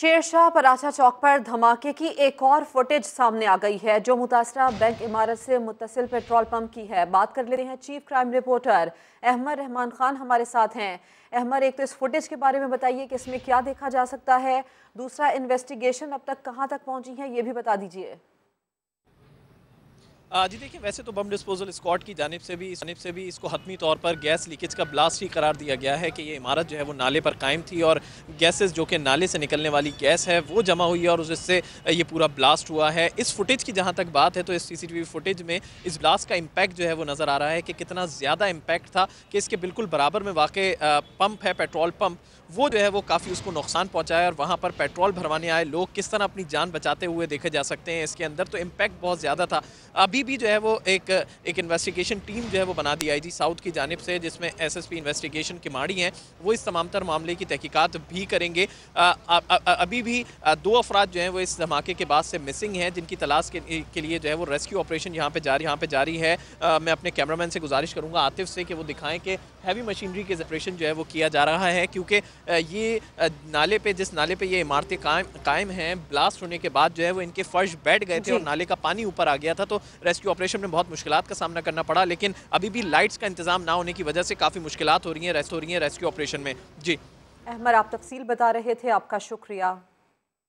शेरशाह पराचा चौक पर धमाके की एक और फुटेज सामने आ गई है जो मुतासरा बैंक इमारत से मुतसिल पेट्रोल पंप की है बात कर ले रहे हैं chief crime reporter Ahmad Rahman Khan हमारे साथ हैं अहमद एक तो इस फुटेज के बारे में बताइए कि इसमें क्या देखा जा सकता है दूसरा इन्वेस्टिगेशन अब तक कहां तक पहुंची है ये भी बता दीजिए जी देखिए वैसे तो बम डिस्पोजल स्क्वाड की जानब से भी जानब से भी इसको हतमी तौर पर गैस लीकेज का ब्लास्ट ही करार दिया गया है कि ये इमारत जो है वो नाले पर कायम थी और गैसेस जो कि नाले से निकलने वाली गैस है वो जमा हुई है और उससे ये पूरा ब्लास्ट हुआ है इस फुटेज की जहाँ तक बात है तो इस सी फुटेज में इस ब्लास्ट का इम्पैक्ट जो है वो नज़र आ रहा है कि कितना ज़्यादा इम्पैक्ट था कि इसके बिल्कुल बराबर में वाक़ पम्प है पेट्रोल पम्प वो जो है वो काफ़ी उसको नुकसान पहुँचाया और वहाँ पर पेट्रोल भरवाने आए लोग किस तरह अपनी जान बचाते हुए देखे जा सकते हैं इसके अंदर तो इम्पैक्ट बहुत ज़्यादा था अब अभी भी जो है वो एक एक इन्वेस्टिगेशन टीम जो है वो बना दी आई जी साउथ की जानब से जिसमें एस एस पी इन्वेस्टिगेशन माड़ी हैं वो इस तमामतर मामले की तहकीकत भी करेंगे आ, आ, आ, अभी भी दो अफराद जो हैं वो इस धमाके के बाद से मिसिंग हैं जिनकी तलाश के, के लिए जो है वो रेस्क्यू ऑपरेशन यहाँ पर जारी यहाँ पर जारी है मैं अपने मैन से गुजारिश करूँगा आतिफ से कि वो दिखाएँ कि हैवी मशीनरी के ऑपरेशन जो है वो किया जा रहा है क्योंकि ये नाले पर जिस नाले पर ये इमारतें कायम कायम हैं ब्लास्ट होने के बाद जो है वो इनके फर्श बैठ गए थे और नाले का पानी ऊपर आ गया था तो रेस्क्यू ऑपरेशन में बहुत मुश्किल का सामना करना पड़ा लेकिन अभी भी लाइट्स का इंतजाम ना होने की वजह से काफ़ी मुश्किल हो रही हैं रेस्ट हो रही हैं रेस्क्यू ऑपरेशन में जी अहमद आप तफसील बता रहे थे आपका शुक्रिया